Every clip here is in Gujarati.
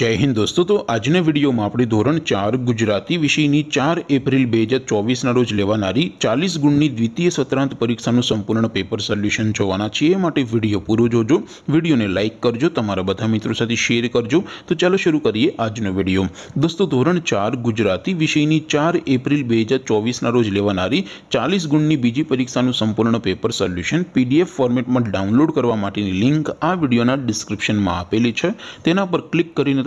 जय हिंद दोस्तों तो आज ने वीडियो में आपड़ी ધોરણ 4 गुजराती विषयनी 4 अप्रैल 2024 ના રોજ લેવાણારી 40 ગુણની દ્વિતીય સત્રાંત પરીક્ષાનું સંપૂર્ણ પેપર સોલ્યુશન જોવાના છીએ માટે વિડિયો પૂરો જોજો વિડિયોને લાઈક કરજો તમારા બધા મિત્રો સુધી શેર કરજો તો ચાલો શરૂ કરીએ આજનો વિડિયો दोस्तों ધોરણ 4 ગુજરાતી વિષયની 4 अप्रैल 2024 ના રોજ લેવાણારી 40 ગુણની બીજી પરીક્ષાનું સંપૂર્ણ પેપર સોલ્યુશન PDF ફોર્મેટમાં ડાઉનલોડ કરવા માટેની લિંક આ વિડિયોના ડિસ્ક્રિપ્શનમાં આપેલી છે તેના પર ક્લિક કરીને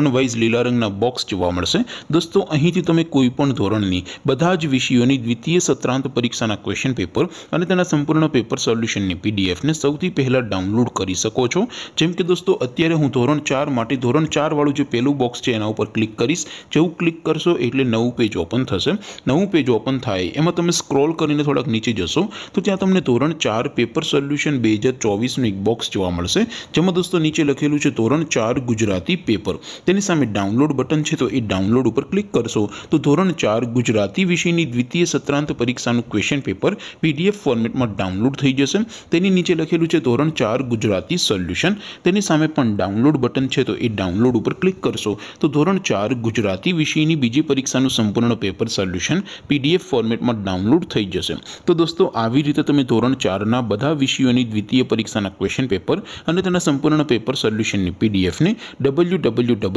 ધોરણ વાઇઝ લીલા રંગના બોક્સ જોવા મળશે દોસ્તો અહીંથી તમે કોઈપણ ધોરણની બધા જ વિષયોની દ્વિતીય સત્રાંત પરીક્ષાના ક્વેશ્ચન પેપર અને તેના સંપૂર્ણ પેપર સોલ્યુશનની પીડીએફને સૌથી પહેલાં ડાઉનલોડ કરી શકો છો જેમ કે દોસ્તો અત્યારે હું ધોરણ ચાર માટે ધોરણ ચારવાળું જે પહેલું બોક્સ છે એના ઉપર ક્લિક કરીશ જેવું ક્લિક કરશો એટલે નવું પેજ ઓપન થશે નવું પેજ ઓપન થાય એમાં તમે સ્ક્રોલ કરીને થોડાક નીચે જશો તો ત્યાં તમને ધોરણ ચાર પેપર સોલ્યુશન બે હજાર ચોવીસનું એક બોક્સ જોવા મળશે જેમાં દોસ્તો નીચે લખેલું છે ધોરણ ચાર ગુજરાતી પેપર તની સામે ડાઉનલોડ બટન છે તો એ ડાઉનલોડ ઉપર ક્લિક કરશો તો ધોરણ 4 ગુજરાતી વિષયની દ્વિતીય સત્રાંત પરીક્ષાનું ક્વેશ્ચન પેપર પીડીએફ ફોર્મેટમાં ડાઉનલોડ થઈ જશે તેની નીચે લખેલું છે ધોરણ 4 ગુજરાતી સોલ્યુશન તેની સામે પણ ડાઉનલોડ બટન છે તો એ ડાઉનલોડ ઉપર ક્લિક કરશો તો ધોરણ 4 ગુજરાતી વિષયની બીજી પરીક્ષાનું સંપૂર્ણનો પેપર સોલ્યુશન પીડીએફ ફોર્મેટમાં ડાઉનલોડ થઈ જશે તો દોસ્તો આવી રીતે તમે ધોરણ 4 ના બધા વિષયોની દ્વિતીય પરીક્ષાના ક્વેશ્ચન પેપર અને તેના સંપૂર્ણનો પેપર સોલ્યુશનને પીડીએફ ને www